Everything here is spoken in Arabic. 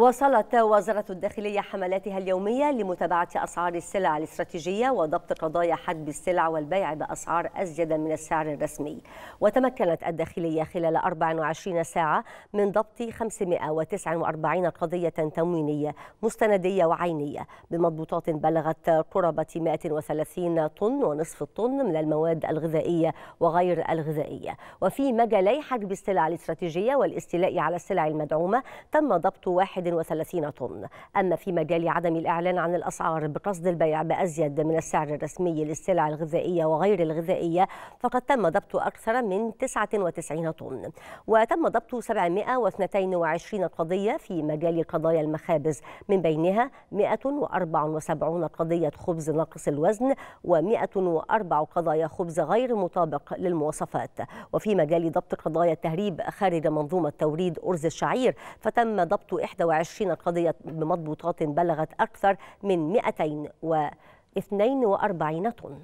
وصلت وزارة الداخلية حملاتها اليومية لمتابعة أسعار السلع الاستراتيجية وضبط قضايا حجب السلع والبيع بأسعار أزيد من السعر الرسمي وتمكنت الداخلية خلال 24 ساعة من ضبط 549 قضية تموينية مستندية وعينية بمضبوطات بلغت قرابة 130 طن ونصف الطن من المواد الغذائية وغير الغذائية وفي مجالي حجب السلع الاستراتيجية والاستيلاء على السلع المدعومة تم ضبط واحد 131 طن أما في مجال عدم الإعلان عن الأسعار بقصد البيع بأزيد من السعر الرسمي للسلع الغذائية وغير الغذائية فقد تم ضبط أكثر من 99 طن وتم ضبط 722 قضية في مجال قضايا المخابز من بينها 174 قضية خبز ناقص الوزن و104 قضايا خبز غير مطابق للمواصفات وفي مجال ضبط قضايا التهريب خارج منظومة توريد أرز الشعير فتم ضبط إحدى 26 قضية بمضبوطات بلغت أكثر من 242 طن